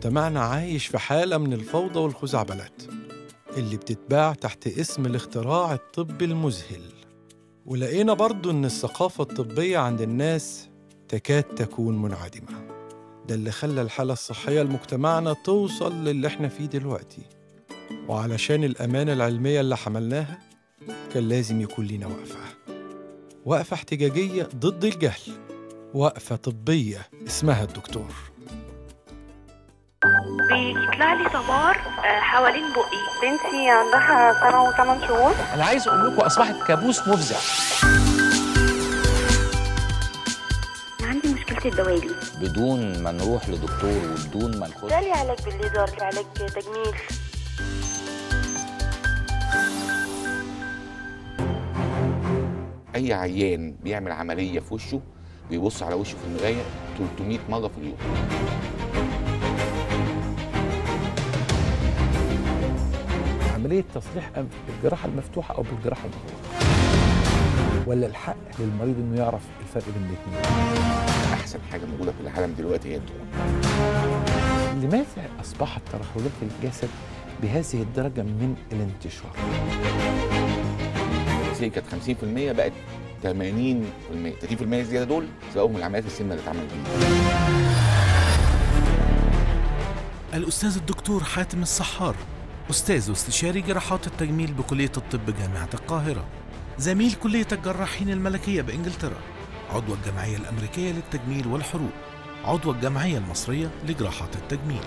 مجتمعنا عايش في حالة من الفوضى والخزعبلات اللي بتتباع تحت اسم الاختراع الطبي المذهل ولقينا برضو إن الثقافة الطبية عند الناس تكاد تكون منعدمة ده اللي خلى الحالة الصحية لمجتمعنا توصل للي احنا فيه دلوقتي وعلشان الأمانة العلمية اللي حملناها كان لازم يكون لينا وقفة وقفة احتجاجية ضد الجهل وقفة طبية اسمها الدكتور بيطلع لي صبار آه، حوالين بقي بنتي عندها سنه وثمان شهور انا عايز اقول لكم اصبحت كابوس مفزع عندي مشكله الدوالي بدون ما نروح لدكتور وبدون ما نخش ده ليه علاج بالليزر علاج تجميل اي عيان بيعمل عمليه في وشه بيبص على وشه في المرايه 300 مره في اليوم عمليه تصليح انف بالجراحه المفتوحه او بالجراحه المغلقه ولا الحق للمريض انه يعرف الفرق بين الاثنين احسن حاجه موجوده في العالم دلوقتي هي الدكتور لماذا اصبحت ترهلات الجسد بهذه الدرجه من الانتشار زي كانت 50% بقت 80% 30% زياده دول سببهم العمليات السمنه اللي اتعملت دي الأستاذ الدكتور حاتم الصحار أستاذ واستشاري جراحات التجميل بكلية الطب جامعة القاهرة زميل كلية الجراحين الملكية بإنجلترا عضو الجمعية الأمريكية للتجميل والحروق عضو الجمعية المصرية لجراحات التجميل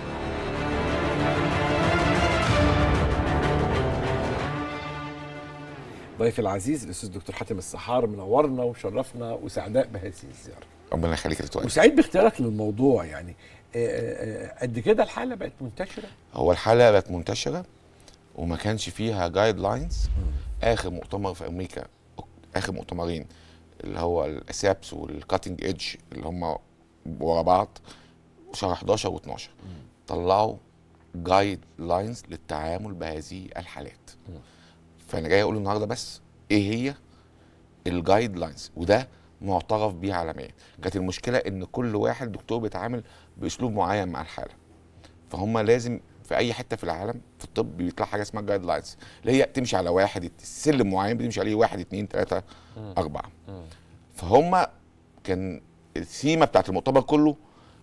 ضيفي العزيز الاستاذ دكتور حاتم السحار منورنا وشرفنا وسعداء بهذه الزياره ربنا يخليك يا وسعيد باختيارك للموضوع يعني آه، آه، قد كده الحاله بقت منتشره هو الحاله بقت منتشره وما كانش فيها جايد لاينز اخر مؤتمر في امريكا اخر مؤتمرين اللي هو الاسابس والكاتنج ايدج اللي هم ورا بعض شهر 11 و12 طلعوا جايد لاينز للتعامل بهذه الحالات فانا جاي اقول النهارده بس ايه هي الجايد لاينز وده معترف بيه عالميا كانت المشكله ان كل واحد دكتور بيتعامل باسلوب معين مع الحاله فهم لازم في اي حته في العالم في الطب بيطلع حاجه اسمها جايد لاينز اللي هي بتمشي على واحد سلم معين بتمشي عليه واحد اثنين ثلاثه اربعه فهم كان السيما بتاعت المؤتمر كله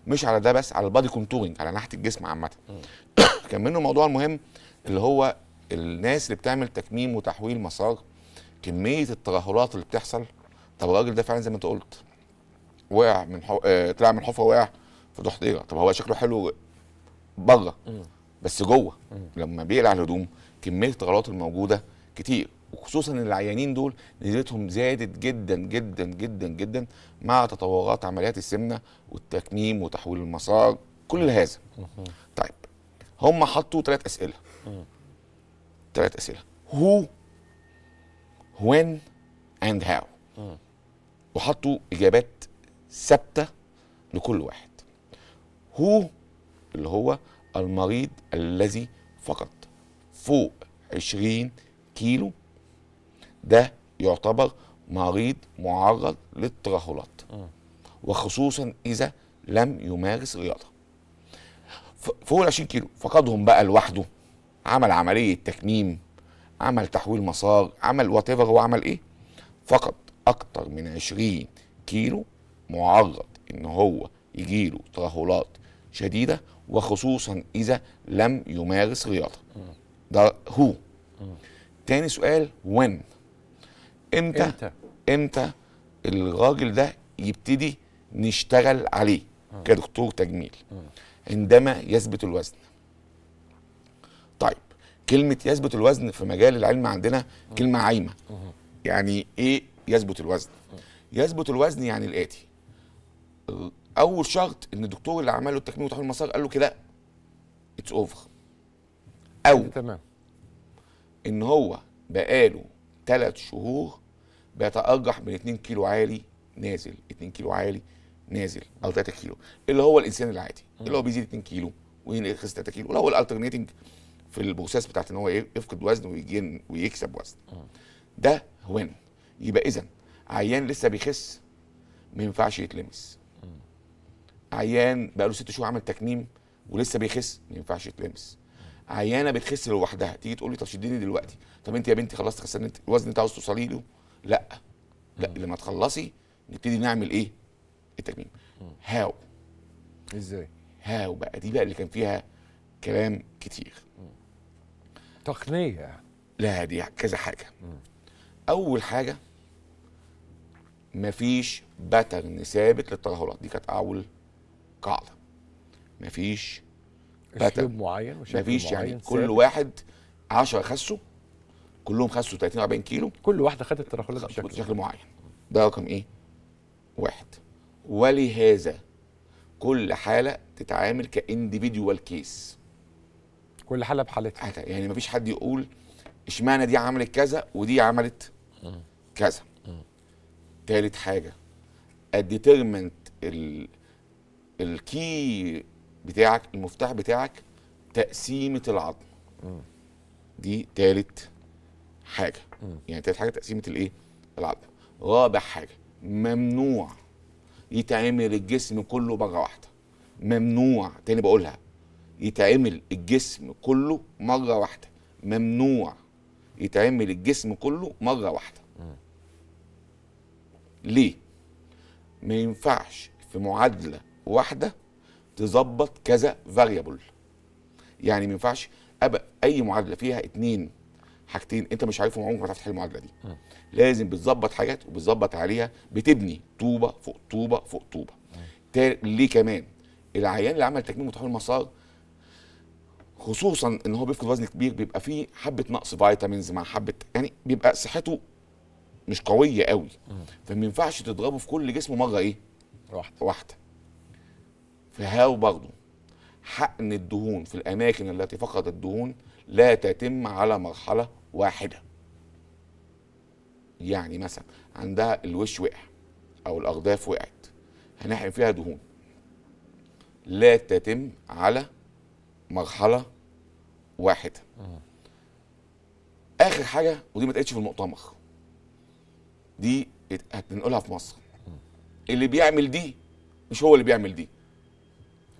مش على ده بس على البادي كونتورنج على ناحيه الجسم عامه كان منه الموضوع المهم اللي هو الناس اللي بتعمل تكميم وتحويل مسار كميه الترهلات اللي بتحصل طب الراجل ده فعلا زي ما انت قلت وقع من حو... آه... طلع من حفره وقع في إيه؟ تقلع طب هو شكله حلو بره بس جوه لما بيقلع الهدوم كميه الغلط الموجوده كتير وخصوصا العيانين دول نزلتهم زادت جدا جدا جدا جدا مع تطورات عمليات السمنه والتكميم وتحويل المسار كل هذا طيب هم حطوا ثلاث اسئله ثلاث اسئله هو وين اند هاو وحطوا اجابات ثابته لكل واحد هو اللي هو المريض الذي فقط فوق 20 كيلو ده يعتبر مريض معرض للترهلات آه. وخصوصا اذا لم يمارس رياضه فوق ال 20 كيلو فقدهم بقى لوحده عمل عمليه تكميم عمل تحويل مسار عمل وات هو عمل ايه فقد اكتر من 20 كيلو معرض ان هو يجيله ترهلات شديده وخصوصا اذا لم يمارس رياضه ده هو تاني سؤال وين امتى امتى, إمتى الراجل ده يبتدي نشتغل عليه كدكتور تجميل عندما يثبت الوزن طيب كلمه يثبت الوزن في مجال العلم عندنا كلمه عايمه يعني ايه يثبت الوزن يثبت الوزن يعني الاتي اول شرط ان الدكتور اللي عمل له التكميم وتحويل المسار قال له كده اتس اوفر او تمام ان هو بقاله ثلاث شهور بيتارجح من 2 كيلو عالي نازل 2 كيلو عالي نازل او 3 كيلو اللي هو الانسان العادي اللي هو بيزيد 2 كيلو وينقص 3 كيلو اللي هو الالترنيتنج في البروسيس بتاعت ان هو يفقد وزن ويجين ويكسب وزن ده وين يبقى اذا عيان لسه بيخس ما ينفعش يتلمس عيان بقى له ست شهور عمل تكميم ولسه بيخس ما ينفعش يتلمس عيانه بتخس لوحدها تيجي تقول لي طب شديني دلوقتي طب انت يا بنتي خلصت خسنت الوزن انت عاوز توصلي له لا لا لما تخلصي نبتدي نعمل ايه التكميم هاو ازاي هاو بقى دي بقى اللي كان فيها كلام كتير تقنيه يعني. لا دي كذا حاجه مم. اول حاجه مفيش باترن ثابت للترهلات دي كانت اول قاعده مفيش اسلوب معين مفيش يعني كل سابق. واحد 10 خسوا كلهم خسوا 30 40 كيلو كل واحده خدت تدخلات بشكل, بشكل معين ده رقم ايه؟ واحد ولهذا كل حاله تتعامل كانديفيدوال كيس كل حاله بحالتها يعني مفيش حد يقول اشمعنى دي عملت كذا ودي عملت كذا تالت حاجه الديترمنت ال الكي بتاعك المفتاح بتاعك تقسيمه العظم دي تالت حاجه يعني تالت حاجه تقسيمه الايه العظم رابع حاجه ممنوع يتعمل الجسم كله مره واحده ممنوع تاني بقولها يتعمل الجسم كله مره واحده ممنوع يتعمل الجسم كله مره واحده ليه ما ينفعش في معادله واحده تظبط كذا فاريبل يعني ما ينفعش ابقى اي معادله فيها اتنين حاجتين انت مش عارفهم عمرك ما هتعرف تحل المعادله دي لازم بتظبط حاجات وبتظبط عليها بتبني طوبه فوق طوبه فوق طوبه ليه كمان العيان اللي عمل تكميم متحول مسار خصوصا ان هو بيفقد وزن كبير بيبقى فيه حبه نقص فيتامينز مع حبه يعني بيبقى صحته مش قويه قوي فما ينفعش تضربه في كل جسمه مره ايه واحده واحده فهاو برضه حقن الدهون في الأماكن التي فقدت الدهون لا تتم على مرحلة واحدة يعني مثلا عندها الوش وقع أو الأغداف وقعت هنحقن فيها دهون لا تتم على مرحلة واحدة آخر حاجة ودي ما تقعدش في المؤتمر دي هتنقلها في مصر اللي بيعمل دي مش هو اللي بيعمل دي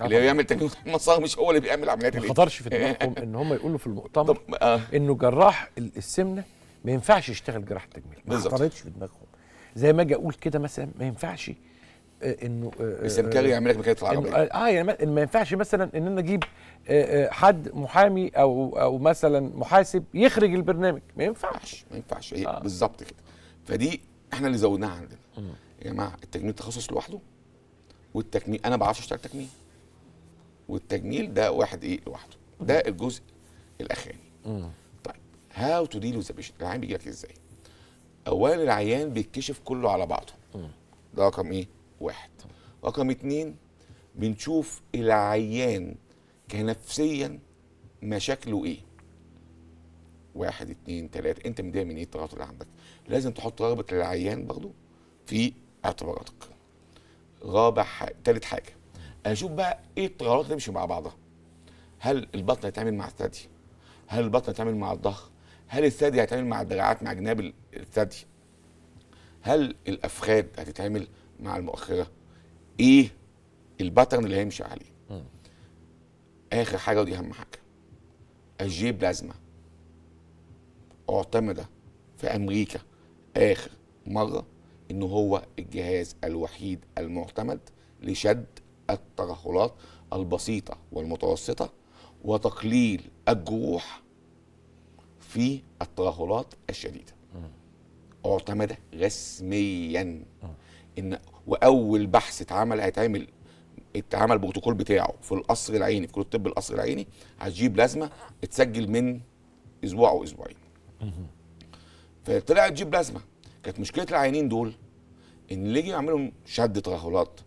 آه، اللي بيعمل تجميل مصاغ مش هو اللي بيعمل عمليات ما خطرش في دماغهم ان هم يقولوا في المؤتمر آه. انه جراح السمنه ما ينفعش يشتغل جراح تجميل ما خطرتش في دماغهم زي ما اجي اقول كده مثلا ما ينفعش آه، انه آه، السمكري يعمل لك مكانه العربيه اه يعني ما ينفعش مثلا ان انا اجيب حد محامي او او مثلا محاسب يخرج البرنامج ما ينفعش ما ينفعش آه. بالظبط كده فدي احنا اللي زودناها عندنا يا جماعه التجميل تخصص لوحده والتكميم انا ما بعرفش اشتغل تكميم والتجميل ده واحد ايه لوحده ده الجزء الاخراني طيب هاو تو ديل ذا العيان بيجي لك ازاي اولا العيان بيتكشف كله على بعضه ده رقم ايه واحد رقم اتنين بنشوف العيان كنفسيا مشاكله ايه واحد اتنين تلاته انت من من ايه التغيرات اللي عندك لازم تحط رغبه العيان برضه في اعتباراتك رابع حاجه تالت حاجه اشوف بقى ايه التغيرات اللي تمشي مع بعضها هل البطن هيتعامل مع الثدي هل البطن هيتعامل مع الضغط هل الثدي هيتعامل مع الدراعات مع جناب الثدي هل الافخاد هتتعمل مع المؤخره ايه الباترن اللي هيمشي عليه اخر حاجه ودي اهم حاجه الجي بلازما اعتمد في امريكا اخر مره ان هو الجهاز الوحيد المعتمد لشد الترهلات البسيطة والمتوسطة وتقليل الجروح في الترهلات الشديدة اعتمد رسميا ان واول بحث اتعمل هيتعمل اتعمل بروتوكول بتاعه في القصر العيني في كليه الطب القصر العيني هتجيب لازمه اتسجل من اسبوع او اسبوعين فطلعت تجيب لازمه كانت مشكله العينين دول ان اللي يجي يعملهم شد ترهلات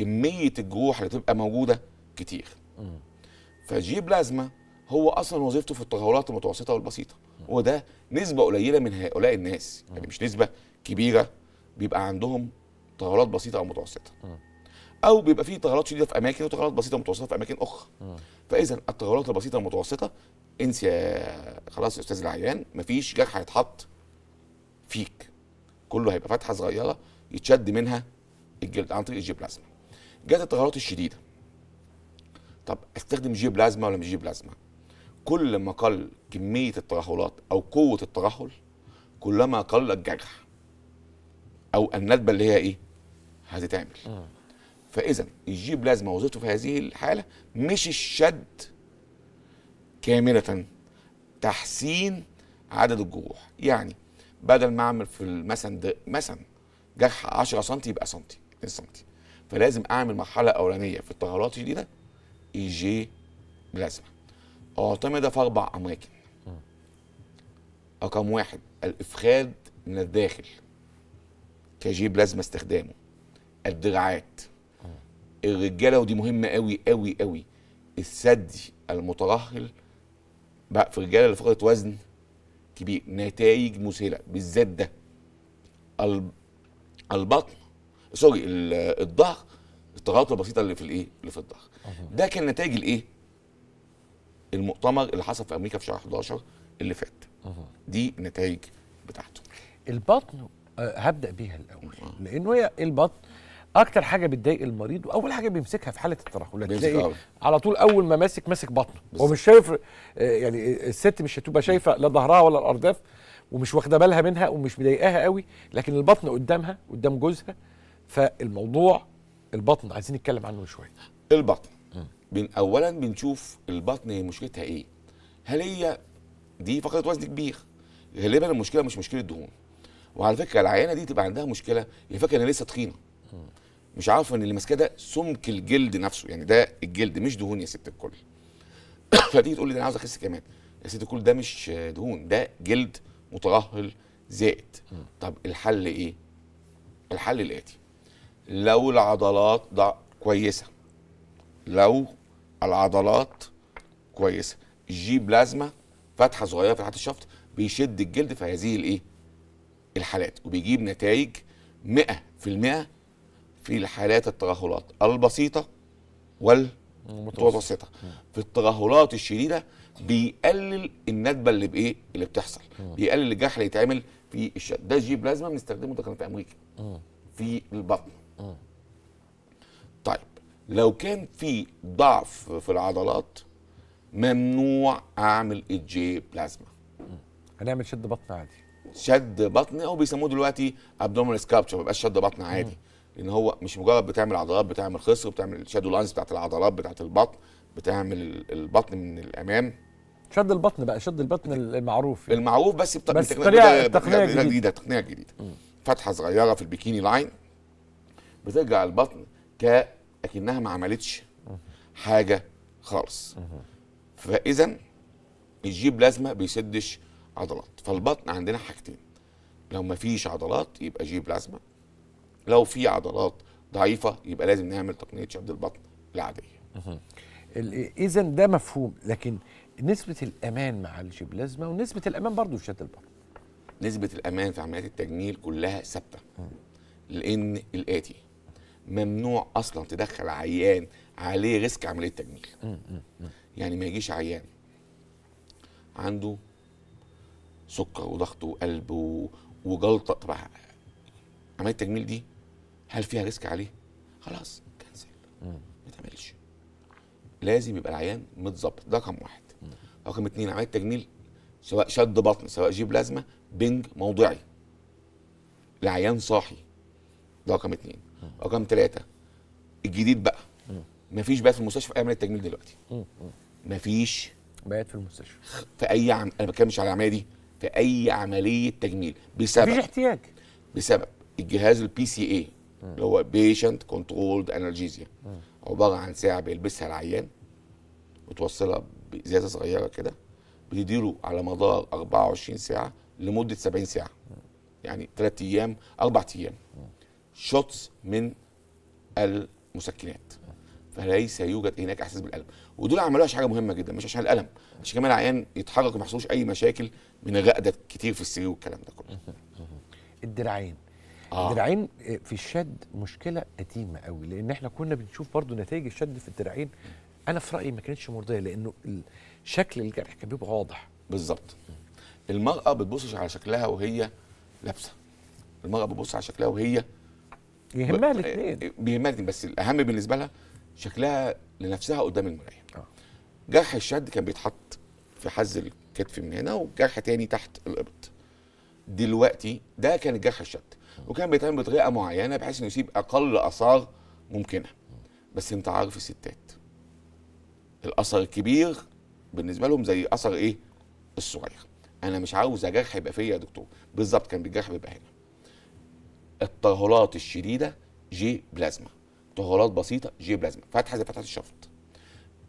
كميه الجروح اللي تبقى موجوده كتير فجي بلازما هو اصلا وظيفته في التغيرات المتوسطه والبسيطه وده نسبه قليله من هؤلاء الناس يعني مش نسبه كبيره بيبقى عندهم تغيرات بسيطه او متوسطه او بيبقى فيه تغيرات شديده في اماكن وتغيرات بسيطه متوسطه في اماكن اخرى فاذا التغيرات البسيطه المتوسطه انسى يا خلاص يا استاذ العيان مفيش جرح هيتحط فيك كله هيبقى فتحه صغيره يتشد منها الجلد عن طريق الجي بلازما جت التغيرات الشديده طب استخدم جيو بلازما ولا مش جيو بلازما كل ما قل كميه الترهلات او قوه الترهل كلما قل الجرح او الندبه اللي هي ايه هتتعمل فاذا الجي بلازما وظيفته في هذه الحاله مش الشد كامله تحسين عدد الجروح يعني بدل ما اعمل في مثلا مثلا جرح 10 سم يبقى سم 2 سم فلازم اعمل مرحله اولانيه في التغيرات الجديده اي جي بلازما اعتمد في اربع اماكن رقم واحد الافخاد من الداخل كجي بلازما استخدامه الدراعات الرجاله ودي مهمه قوي قوي قوي الثدي المترهل بقى في الرجاله اللي فقدت وزن كبير نتائج مسهله بالذات ده البطن سوري الضغط التغاطي البسيطه اللي في الايه اللي في الضغط ده كان نتائج الايه المؤتمر اللي حصل في امريكا في شهر 11 اللي فات دي النتائج بتاعته البطن آه، هبدا بيها الاول لانه هي البطن اكتر حاجه بتضايق المريض واول حاجه بيمسكها في حاله الترهلات تلاقي آه. على طول اول ما ماسك ماسك بطنه هو مش شايف آه، يعني الست مش هتبقى شايفه لا ظهرها ولا الارداف ومش واخده بالها منها ومش مضايقاها قوي لكن البطن قدامها قدام جوزها فالموضوع البطن عايزين نتكلم عنه شويه البطن بن اولا بنشوف البطن هي مشكلتها ايه هل هي دي فقره وزن كبير غالبا المشكله مش مشكله دهون وعلى فكره العيانه دي تبقى عندها مشكله هي فاكره ان لسه تخينه مش عارفه ان اللي ماسكاه ده سمك الجلد نفسه يعني ده الجلد مش دهون يا ست الكل فتيجي تقول لي انا عاوز اخس كمان يا ست الكل ده مش دهون ده جلد مترهل زائد طب الحل ايه الحل الاتي لو العضلات ضع كويسه لو العضلات كويسه جي بلازما فتحه صغيره في حتة الشفط بيشد الجلد في هذه الايه الحالات وبيجيب نتائج 100% في الحالات الترهلات البسيطه والمتوسطه في الترهلات الشديده بيقلل الندبه اللي بايه اللي بتحصل بيقلل الجرح اللي يتعمل في الشد ده جي بلازما بنستخدمه ده كان في امريكا في البطن طيب لو كان في ضعف في العضلات ممنوع اعمل الجي بلازما هنعمل شد بطن عادي شد بطن او بيسموه دلوقتي ابدومينال سكابتشر ما شد بطن عادي لان هو مش مجرد بتعمل عضلات بتعمل خصر بتعمل شادو لاينز بتاعت العضلات بتاعت البطن بتعمل البطن من الامام شد البطن بقى شد البطن المعروف يعني. المعروف بس, بت... بس تقنيه جديده تقنيه جديده فتحه صغيره في البيكيني لاين بترجع البطن كأكنها ما عملتش حاجه خالص فاذا الجي بلازما بيسدش عضلات فالبطن عندنا حاجتين لو ما فيش عضلات يبقى جي بلازما لو في عضلات ضعيفه يبقى لازم نعمل تقنيه شد البطن العاديه اذا ده مفهوم لكن نسبه الامان مع الجي بلازما ونسبه الامان برضو في شد البطن نسبه الامان في عمليات التجميل كلها ثابته لان الاتي ممنوع اصلا تدخل عيان عليه ريسك عمليه تجميل يعني ما يجيش عيان عنده سكر وضغط وقلب وجلطه طبعا عمليه التجميل دي هل فيها ريسك عليه؟ خلاص كنسل ما تعملش لازم يبقى العيان متظبط ده رقم واحد رقم اثنين عمليه التجميل سواء شد بطن سواء جيب بلازما بنج موضعي العيان صاحي ده رقم اثنين رقم ثلاثه الجديد بقى مفيش بقى في المستشفى اي عمليه تجميل دلوقتي مفيش بقت في المستشفى في اي عم... انا بتكلم بتكلمش على العمليه دي في اي عمليه تجميل بسبب مفيش احتياج بسبب الجهاز البي سي اي اللي هو بيشنت كنترولد انالجيزيا عباره عن ساعه بيلبسها العيان متوصله بازازه صغيره كده بتديله على مدار 24 ساعه لمده 70 ساعه يعني 3 ايام 4 ايام شوتس من المسكنات فليس يوجد هناك احساس بالالم ودول عملوها عشان حاجه مهمه جدا مش عشان الالم عشان كمان العيان يتحرك وما يحصلوش اي مشاكل من الرقده كتير في السرير والكلام ده كله الدراعين آه. الدراعين آه، في الشد مشكله قديمه قوي لان احنا كنا بنشوف برضو نتائج الشد في الدراعين انا في رايي ما كانتش مرضيه لانه شكل الجرح كان بيبقى واضح بالظبط المراه بتبصش على شكلها وهي لابسه المراه بتبص على شكلها وهي يهمها الاثنين آه، بيهمها الاثنين بس الاهم بالنسبه لها شكلها لنفسها قدام المرايه آه. جرح الشد كان بيتحط في حز الكتف من هنا وجرح تاني تحت الابط دلوقتي ده كان الجرح الشد وكان بيتعمل بطريقه معينه بحيث انه يسيب اقل اثار ممكنه بس انت عارف الستات الاثر الكبير بالنسبه لهم زي اثر ايه الصغير انا مش عاوز جرح يبقى فيا يا دكتور بالظبط كان بالجرح بيبقى هنا التغلات الشديده جي بلازما تغلات بسيطه جي بلازما فتحه زي فتحه الشفط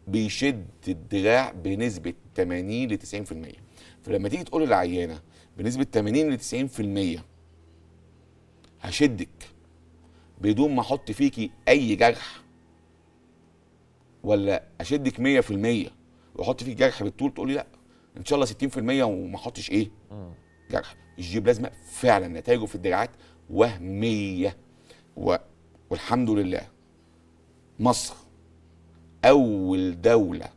بيشد الدراع بنسبه 80 ل 90% فلما تيجي تقول للعيانه بنسبه 80 ل 90% هشدك بدون ما احط فيكي اي جرح ولا اشدك 100% واحط فيك جرح بالطول تقولي لا ان شاء الله 60% وما احطش ايه جرح الجي بلازما فعلا نتائجه في الدراعات وهميه و... والحمد لله مصر اول دوله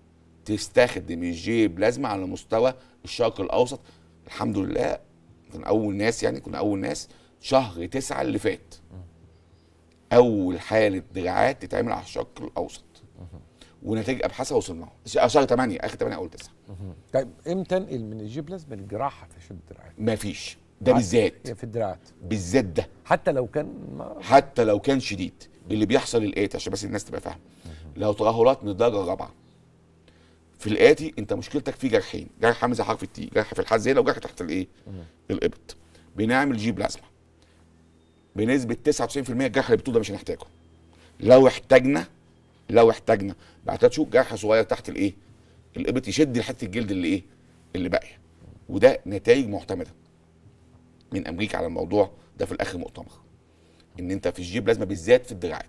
تستخدم الجي بلازما على مستوى الشرق الاوسط الحمد لله كنا اول ناس يعني كنا اول ناس شهر تسعة اللي فات اول حاله دراعات تتعمل على الشرق الاوسط ونتائج ابحاثها وصلنا شهر 8 اخر 8 اول 9 طيب امتى انقل من الجي بلازما للجراحه في شد الدراعات؟ فيش ده بالذات في الدراعات بالذات ده حتى لو كان ما... حتى لو كان شديد اللي بيحصل الاتي عشان بس الناس تبقى فاهمه لو ترهلات من الدرجه الرابعه في الاتي انت مشكلتك في جرحين جرح حمزه حرف التي جرح في الحز هنا وجرح تحت الايه الابط بنعمل جي بلازما بنسبه 99% الجرح اللي ده مش هنحتاجه لو احتاجنا لو احتاجنا بعد كده شهور جرح صغير تحت الايه الابط يشد حته الجلد اللي ايه اللي باقيه وده نتائج معتمده من امريكا على الموضوع ده في الاخر مؤتمر ان انت في الجيب لازمه بالذات في الدراعات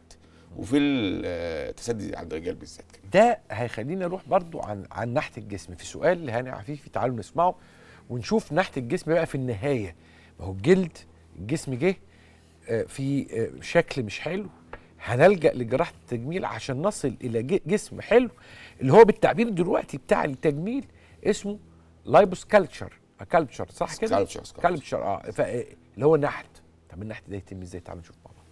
وفي التسدي آه، عند الرجال بالذات ده هيخلينا نروح برضو عن عن نحت الجسم في سؤال لهاني عفيفي تعالوا نسمعه ونشوف نحت الجسم بقى في النهايه ما هو الجلد الجسم جه آه، في آه، شكل مش حلو هنلجا لجراحه التجميل عشان نصل الى جسم حلو اللي هو بالتعبير دلوقتي بتاع التجميل اسمه لايبوسكالتشر كلتشر آه، صح كده؟ اه كلتشر اه اللي هو النحت طب النحت ده يتم ازاي؟ تعالوا نشوف مع بعض.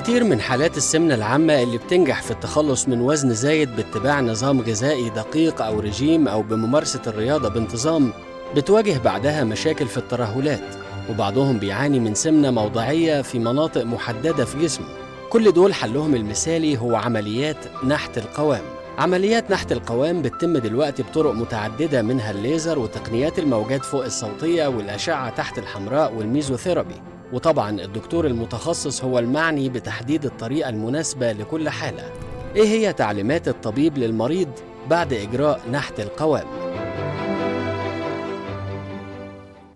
كتير من حالات السمنة العامة اللي بتنجح في التخلص من وزن زايد باتباع نظام غذائي دقيق أو رجيم أو بممارسة الرياضة بانتظام بتواجه بعدها مشاكل في الترهلات وبعضهم بيعاني من سمنة موضعية في مناطق محددة في جسمه كل دول حلهم المثالي هو عمليات نحت القوام عمليات نحت القوام بتتم دلوقتي بطرق متعددة منها الليزر وتقنيات الموجات فوق الصوتية والأشعة تحت الحمراء والميزوثيرابي وطبعا الدكتور المتخصص هو المعني بتحديد الطريقة المناسبة لكل حالة إيه هي تعليمات الطبيب للمريض بعد إجراء نحت القوام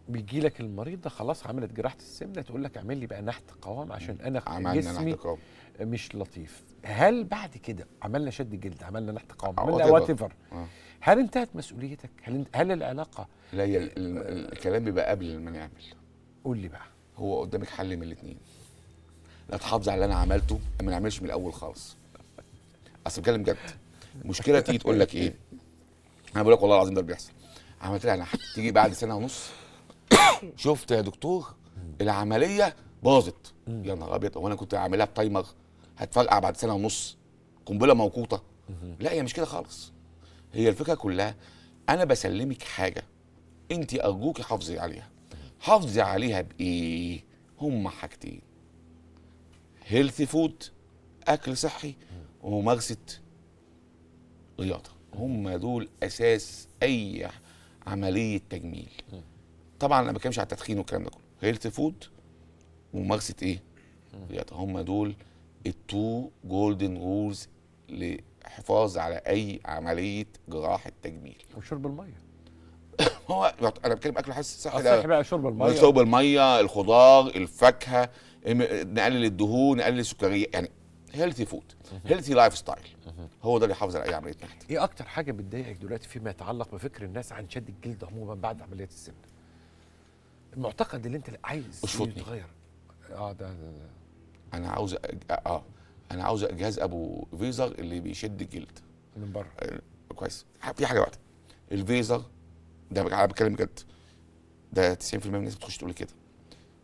بيجي لك المريض ده خلاص عملت جراحه السمنه تقول لك اعمل لي بقى نحت قوام عشان انا عملنا جسمي نحت قوام مش لطيف هل بعد كده عملنا شد جلد عملنا نحت احتقان عملنا واتيفر أه، أه. هل انتهت مسؤوليتك هل هل العلاقه لا هي الكلام بيبقى قبل ما نعمل قول لي بقى هو قدامك حل من الاثنين لا تحافظ على اللي انا عملته ما نعملش من الاول خالص اصل بتكلم جد المشكله تيجي تقول لك ايه انا بقول لك والله العظيم ده بيحصل عملت لها تيجي بعد سنه ونص شفت يا دكتور العمليه باظت يا نهار ابيض وانا كنت عاملها بتايمر هتفلقع بعد سنه ونص قنبله موقوته لا هي مش كده خالص هي الفكره كلها انا بسلمك حاجه انت ارجوكي حافظي عليها حافظي عليها بايه هما حاجتين هيلثي فود اكل صحي وممارسه رياضه هم دول اساس اي عمليه تجميل طبعا انا ما بتكلمش على التدخين والكلام ده كله هيلثي فود وممارسه ايه رياضه هم دول التو جولدن رولز للحفاظ على اي عمليه جراحه تجميل وشرب الميه هو انا بتكلم اكل حاسس صحي ده بقى شرب الميه شرب الميه الخضار الفاكهه نقلل الدهون نقلل السكريات يعني هيلثي فود هيلثي لايف ستايل هو ده اللي يحافظ على اي عمليه نحت ايه اكتر حاجه بتضايقك دلوقتي فيما يتعلق بفكر الناس عن شد الجلد عموما بعد عمليه السن المعتقد اللي انت عايز يتغير اه ده, ده, ده. انا عاوز أ... اه انا عاوز جهاز ابو فيزر اللي بيشد الجلد من بره آه، كويس في حاجه واحده الفيزر ده انا بتكلم بجد ده 90% من الناس بتخش تقول لي كده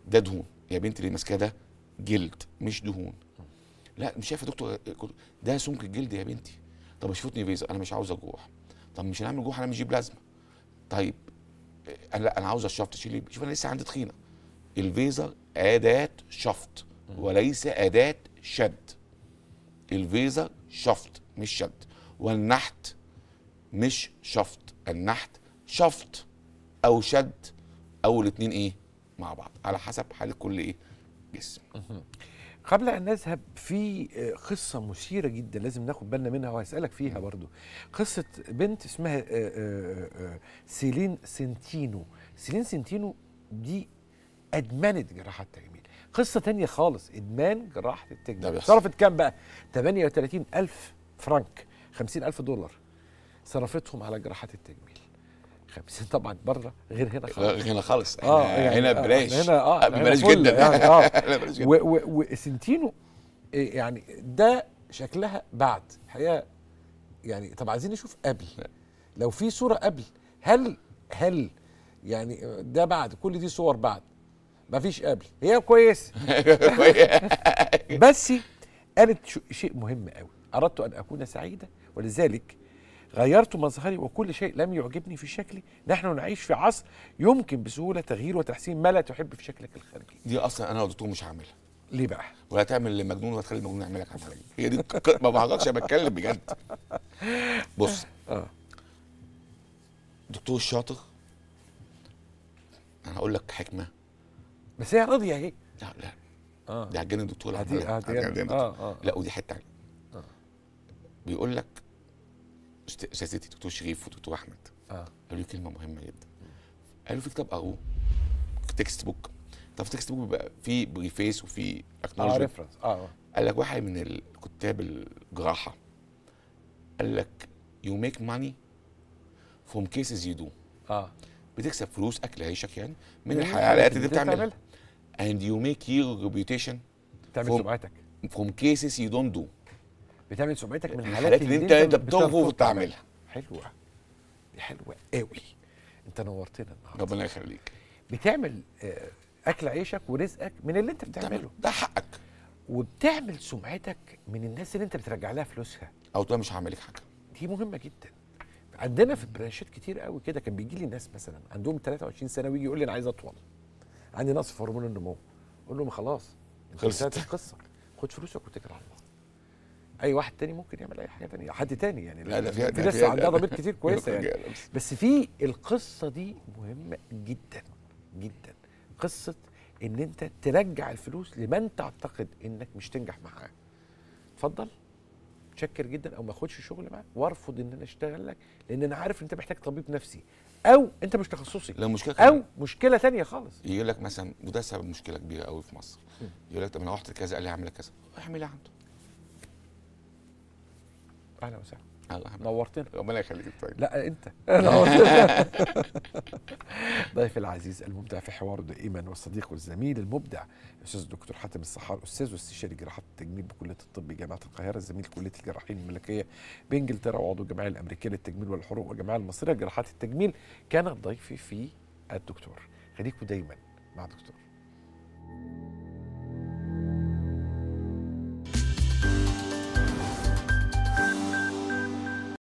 ده دهون يا بنتي اللي ماسكاه ده جلد مش دهون لا مش شايف يا دكتور آه، آه، ده سمك الجلد يا بنتي طب اشفطني فيزر انا مش عاوز اجوح طب مش هنعمل جوح انا مش جيب بلازما طيب انا لا انا عاوز الشفط شيل شوف انا لسه عندي تخينه الفيزر اداه شفط وليس أداة شد الفيزا شفط مش شد والنحت مش شفط النحت شفط أو شد أو الاتنين إيه مع بعض على حسب حال كل إيه جسم قبل ان نذهب في قصه مثيره جدا لازم ناخد بالنا منها وهسالك فيها برضو قصه بنت اسمها آه، آه، آه، سيلين سنتينو سيلين سنتينو دي ادمنت جراحه تجميل قصه تانية خالص ادمان جراحه التجميل صرفت كام بقى 38 الف فرنك 50 الف دولار صرفتهم على جراحات التجميل 50 طبعا بره غير هنا خالص هنا خالص اه يعني هنا آه، آه، ببلاش هنا اه, آه، ببلاش جدا يعني اه وسنتينو يعني ده شكلها بعد الحقيقه يعني طب عايزين نشوف قبل لو في صوره قبل هل هل يعني ده بعد كل دي صور بعد مفيش قبل هي كويسه بس قالت شيء مهم قوي اردت ان اكون سعيده ولذلك غيرت مظهري وكل شيء لم يعجبني في شكلي نحن نعيش في عصر يمكن بسهوله تغيير وتحسين ما لا تحب في شكلك الخارجي دي اصلا انا ودكتور مش هعملها ليه بقى؟ ولا تعمل للمجنون ولا تخلي المجنون يعملك على هي دي ما بهزرش انا بتكلم بجد بص اه دكتور الشاطر انا هقول لك حكمه بس هي راضيه اهي لا لا اه دي هتجنن دكتور عادي هتجنن اه اه لا ودي حته علي. آه. بيقول لك استاذتي دكتور شريف ودكتور احمد اه قالوا لي كلمه مهمه جدا قالوا في كتاب اهو تكست بوك طب في تكست بوك بيبقى فيه بريفيس وفي اكنولوجي اه ريفرنس آه،, اه قال لك واحد من الكتاب الجراحه قال لك يو ميك ماني فروم كيسز يو دو اه بتكسب فلوس اكل عيشك يعني من الحالات اللي بتعملها and you make your reputation بتعمل سمعتك فروم كيسز يو دونت دو بتعمل سمعتك من الحالات اللي انت انت بترفض تعملها حلوه دي حلوه قوي انت نورتنا النهارده ربنا يخليك بتعمل آه، اكل عيشك ورزقك من اللي انت بتعمله ده حقك وبتعمل سمعتك من الناس اللي انت بترجع لها فلوسها او تقول مش هعمل لك حاجه دي مهمه جدا عندنا في برانشات كتير قوي كده كان بيجي لي ناس مثلا عندهم 23 سنه ويجي يقول لي انا عايز اطول عندي نقص في هرمون النمو قول لهم خلاص خلصت القصه خد فلوسك واتكل على الله اي واحد تاني ممكن يعمل اي حاجه تانية حد تاني يعني لا لا في ناس عندها ضمير كتير كويسه يعني بس في القصه دي مهمه جدا جدا قصه ان انت ترجع الفلوس لمن تعتقد انك مش تنجح معاه اتفضل متشكر جدا او ما اخدش شغل معاك وارفض ان انا اشتغل لك لان انا عارف ان انت محتاج طبيب نفسي او انت مش تخصصي لو مشكله او مشكله ثانيه خالص يقول لك مثلا وده سبب مشكله كبيره قوي في مصر يقول لك طب انا رحت كذا قال لي هعمل كذا اعمل ايه عنده اهلا وسهلا الله نورتنا ربنا يخليك طيب لا انت ضيف العزيز المبدع في حواره دائما والصديق والزميل المبدع الاستاذ الدكتور حاتم الصحار استاذ واستشاري جراحه التجميل بكليه الطب جامعه القاهره زميل كليه الجراحين الملكيه بانجلترا وعضو الجمعيه الامريكيه للتجميل والحروق والجمعيه المصريه لجراحات التجميل كان ضيفي في الدكتور خليكم دايما مع الدكتور